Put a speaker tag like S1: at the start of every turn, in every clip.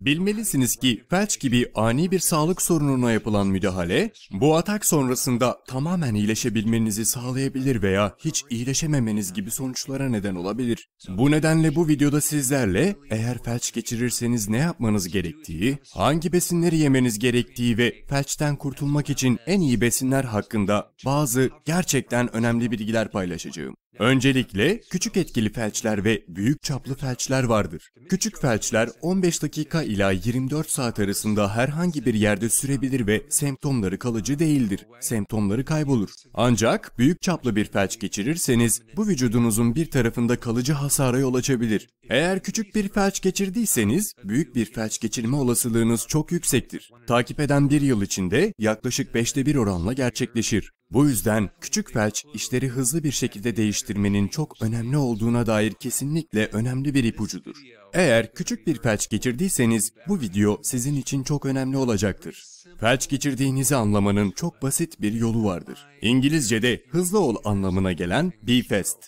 S1: Bilmelisiniz ki felç gibi ani bir sağlık sorununa yapılan müdahale, bu atak sonrasında tamamen iyileşebilmenizi sağlayabilir veya hiç iyileşememeniz gibi sonuçlara neden olabilir. Bu nedenle bu videoda sizlerle eğer felç geçirirseniz ne yapmanız gerektiği, hangi besinleri yemeniz gerektiği ve felçten kurtulmak için en iyi besinler hakkında bazı gerçekten önemli bilgiler paylaşacağım. Öncelikle küçük etkili felçler ve büyük çaplı felçler vardır. Küçük felçler 15 dakika ila 24 saat arasında herhangi bir yerde sürebilir ve semptomları kalıcı değildir. Semptomları kaybolur. Ancak büyük çaplı bir felç geçirirseniz bu vücudunuzun bir tarafında kalıcı hasara yol açabilir. Eğer küçük bir felç geçirdiyseniz büyük bir felç geçirme olasılığınız çok yüksektir. Takip eden bir yıl içinde yaklaşık 5'te 1 oranla gerçekleşir. Bu yüzden küçük felç işleri hızlı bir şekilde değiştirmenin çok önemli olduğuna dair kesinlikle önemli bir ipucudur. Eğer küçük bir felç geçirdiyseniz bu video sizin için çok önemli olacaktır. Felç geçirdiğinizi anlamanın çok basit bir yolu vardır. İngilizce'de hızlı ol anlamına gelen be fast.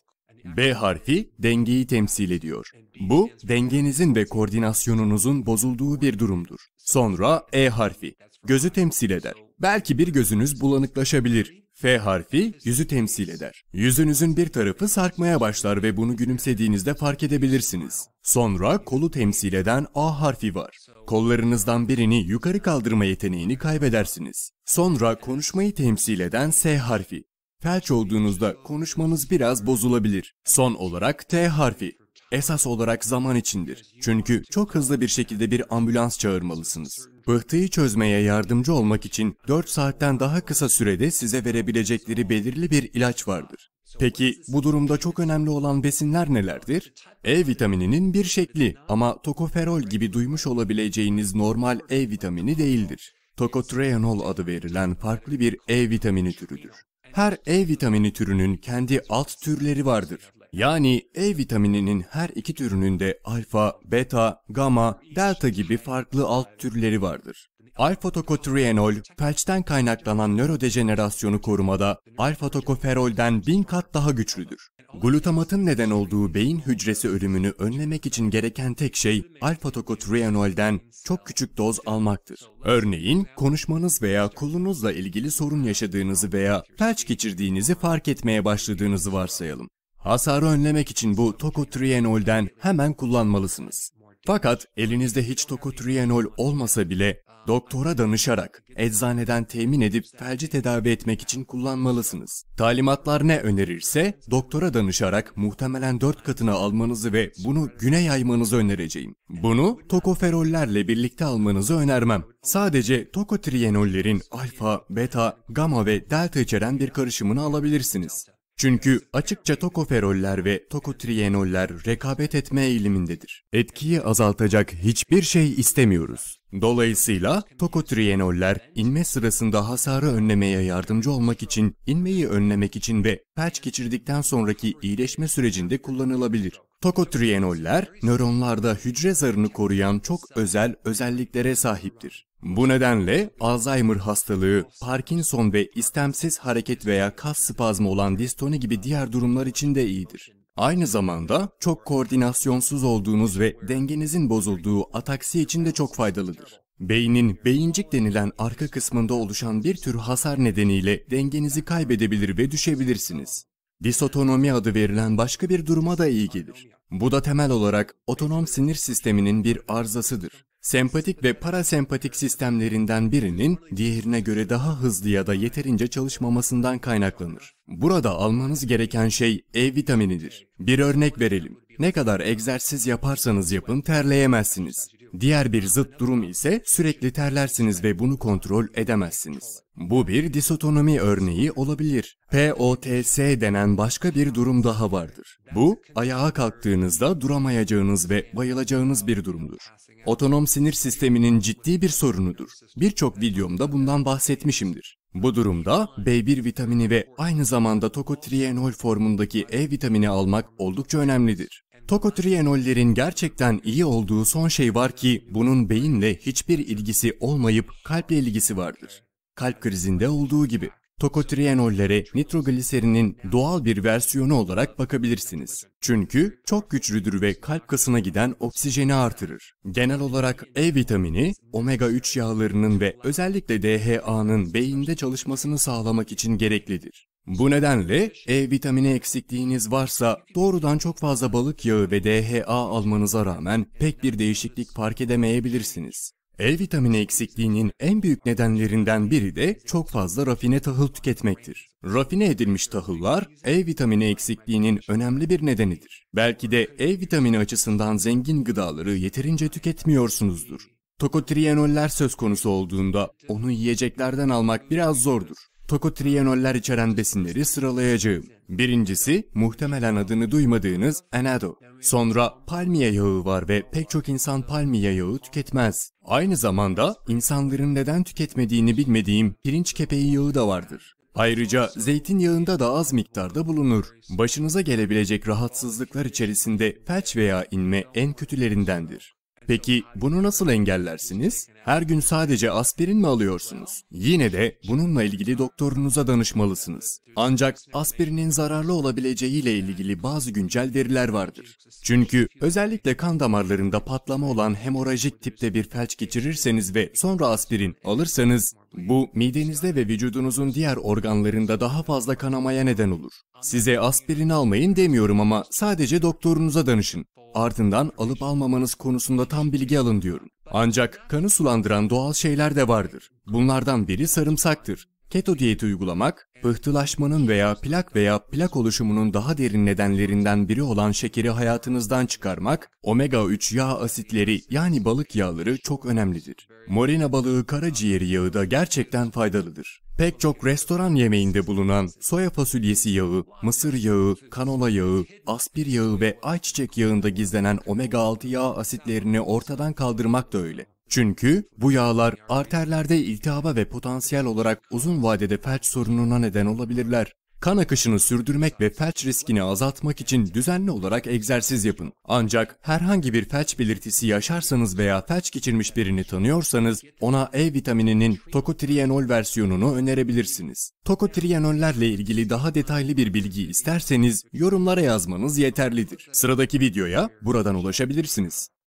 S1: B harfi dengeyi temsil ediyor. Bu dengenizin ve koordinasyonunuzun bozulduğu bir durumdur. Sonra E harfi gözü temsil eder. Belki bir gözünüz bulanıklaşabilir F harfi yüzü temsil eder. Yüzünüzün bir tarafı sarkmaya başlar ve bunu gülümsediğinizde fark edebilirsiniz. Sonra kolu temsil eden A harfi var. Kollarınızdan birini yukarı kaldırma yeteneğini kaybedersiniz. Sonra konuşmayı temsil eden S harfi. Felç olduğunuzda konuşmanız biraz bozulabilir. Son olarak T harfi esas olarak zaman içindir. Çünkü çok hızlı bir şekilde bir ambulans çağırmalısınız. Bıhtıyı çözmeye yardımcı olmak için 4 saatten daha kısa sürede size verebilecekleri belirli bir ilaç vardır. Peki bu durumda çok önemli olan besinler nelerdir? E vitamininin bir şekli ama tokoferol gibi duymuş olabileceğiniz normal E vitamini değildir. Tokotrienol adı verilen farklı bir E vitamini türüdür. Her E vitamini türünün kendi alt türleri vardır. Yani E vitamininin her iki türünün de alfa, beta, gamma, delta gibi farklı alt türleri vardır. Alfa tokotrienol, felçten kaynaklanan nörodejenerasyonu korumada alfa tokoferolden bin kat daha güçlüdür. Glutamatın neden olduğu beyin hücresi ölümünü önlemek için gereken tek şey alfa tokotrienolden çok küçük doz almaktır. Örneğin konuşmanız veya kolunuzla ilgili sorun yaşadığınızı veya felç geçirdiğinizi fark etmeye başladığınızı varsayalım. Hasarı önlemek için bu tokotrienolden hemen kullanmalısınız. Fakat elinizde hiç tokotrienol olmasa bile doktora danışarak eczaneden temin edip felci tedavi etmek için kullanmalısınız. Talimatlar ne önerirse doktora danışarak muhtemelen 4 katına almanızı ve bunu güne yaymanızı önereceğim. Bunu tokoferollerle birlikte almanızı önermem. Sadece tokotrienollerin alfa, beta, gamma ve delta içeren bir karışımını alabilirsiniz. Çünkü açıkça tokoferoller ve tokotrienoller rekabet etme eğilimindedir. Etkiyi azaltacak hiçbir şey istemiyoruz. Dolayısıyla tokotrienoller inme sırasında hasarı önlemeye yardımcı olmak için, inmeyi önlemek için ve felç geçirdikten sonraki iyileşme sürecinde kullanılabilir. Tokotrienoller nöronlarda hücre zarını koruyan çok özel özelliklere sahiptir. Bu nedenle Alzheimer hastalığı, Parkinson ve istemsiz hareket veya kas spazmı olan distoni gibi diğer durumlar için de iyidir. Aynı zamanda çok koordinasyonsuz olduğunuz ve dengenizin bozulduğu ataksi için de çok faydalıdır. Beynin beyincik denilen arka kısmında oluşan bir tür hasar nedeniyle dengenizi kaybedebilir ve düşebilirsiniz. Disotonomi adı verilen başka bir duruma da iyi gelir. Bu da temel olarak otonom sinir sisteminin bir arızasıdır. Sempatik ve parasempatik sistemlerinden birinin diğerine göre daha hızlı ya da yeterince çalışmamasından kaynaklanır. Burada almanız gereken şey E vitaminidir. Bir örnek verelim. Ne kadar egzersiz yaparsanız yapın terleyemezsiniz. Diğer bir zıt durum ise sürekli terlersiniz ve bunu kontrol edemezsiniz. Bu bir disotonomi örneği olabilir. POTS denen başka bir durum daha vardır. Bu, ayağa kalktığınızda duramayacağınız ve bayılacağınız bir durumdur. Otonom sinir sisteminin ciddi bir sorunudur. Birçok videomda bundan bahsetmişimdir. Bu durumda B1 vitamini ve aynı zamanda tokotrienol formundaki E vitamini almak oldukça önemlidir. Tokotrienollerin gerçekten iyi olduğu son şey var ki bunun beyinle hiçbir ilgisi olmayıp kalple ilgisi vardır. Kalp krizinde olduğu gibi tokotrienollere nitrogliserinin doğal bir versiyonu olarak bakabilirsiniz. Çünkü çok güçlüdür ve kalp kasına giden oksijeni artırır. Genel olarak E vitamini, omega 3 yağlarının ve özellikle DHA'nın beyinde çalışmasını sağlamak için gereklidir. Bu nedenle E vitamini eksikliğiniz varsa doğrudan çok fazla balık yağı ve DHA almanıza rağmen pek bir değişiklik fark edemeyebilirsiniz. E vitamini eksikliğinin en büyük nedenlerinden biri de çok fazla rafine tahıl tüketmektir. Rafine edilmiş tahıllar E vitamini eksikliğinin önemli bir nedenidir. Belki de E vitamini açısından zengin gıdaları yeterince tüketmiyorsunuzdur. Tokotrienoller söz konusu olduğunda onu yiyeceklerden almak biraz zordur tokotriyenoller içeren besinleri sıralayacağım. Birincisi muhtemelen adını duymadığınız enado. Sonra palmiye yağı var ve pek çok insan palmiye yağı tüketmez. Aynı zamanda insanların neden tüketmediğini bilmediğim pirinç kepeği yağı da vardır. Ayrıca zeytinyağında da az miktarda bulunur. Başınıza gelebilecek rahatsızlıklar içerisinde felç veya inme en kötülerindendir. Peki bunu nasıl engellersiniz? Her gün sadece aspirin mi alıyorsunuz? Yine de bununla ilgili doktorunuza danışmalısınız. Ancak aspirinin zararlı olabileceğiyle ilgili bazı güncel veriler vardır. Çünkü özellikle kan damarlarında patlama olan hemorajik tipte bir felç geçirirseniz ve sonra aspirin alırsanız bu midenizde ve vücudunuzun diğer organlarında daha fazla kanamaya neden olur. Size aspirin almayın demiyorum ama sadece doktorunuza danışın. Ardından alıp almamanız konusunda tam bilgi alın diyorum. Ancak kanı sulandıran doğal şeyler de vardır. Bunlardan biri sarımsaktır. Keto diyeti uygulamak, pıhtılaşmanın veya plak veya plak oluşumunun daha derin nedenlerinden biri olan şekeri hayatınızdan çıkarmak, omega-3 yağ asitleri yani balık yağları çok önemlidir. Morina balığı karaciğeri yağı da gerçekten faydalıdır. Pek çok restoran yemeğinde bulunan soya fasulyesi yağı, mısır yağı, kanola yağı, aspir yağı ve ayçiçek yağında gizlenen omega-6 yağ asitlerini ortadan kaldırmak da öyle. Çünkü bu yağlar arterlerde iltihaba ve potansiyel olarak uzun vadede felç sorununa neden olabilirler. Kan akışını sürdürmek ve felç riskini azaltmak için düzenli olarak egzersiz yapın. Ancak herhangi bir felç belirtisi yaşarsanız veya felç geçirmiş birini tanıyorsanız ona E vitamininin tokotrienol versiyonunu önerebilirsiniz. Tokotrienollerle ilgili daha detaylı bir bilgi isterseniz yorumlara yazmanız yeterlidir. Sıradaki videoya buradan ulaşabilirsiniz.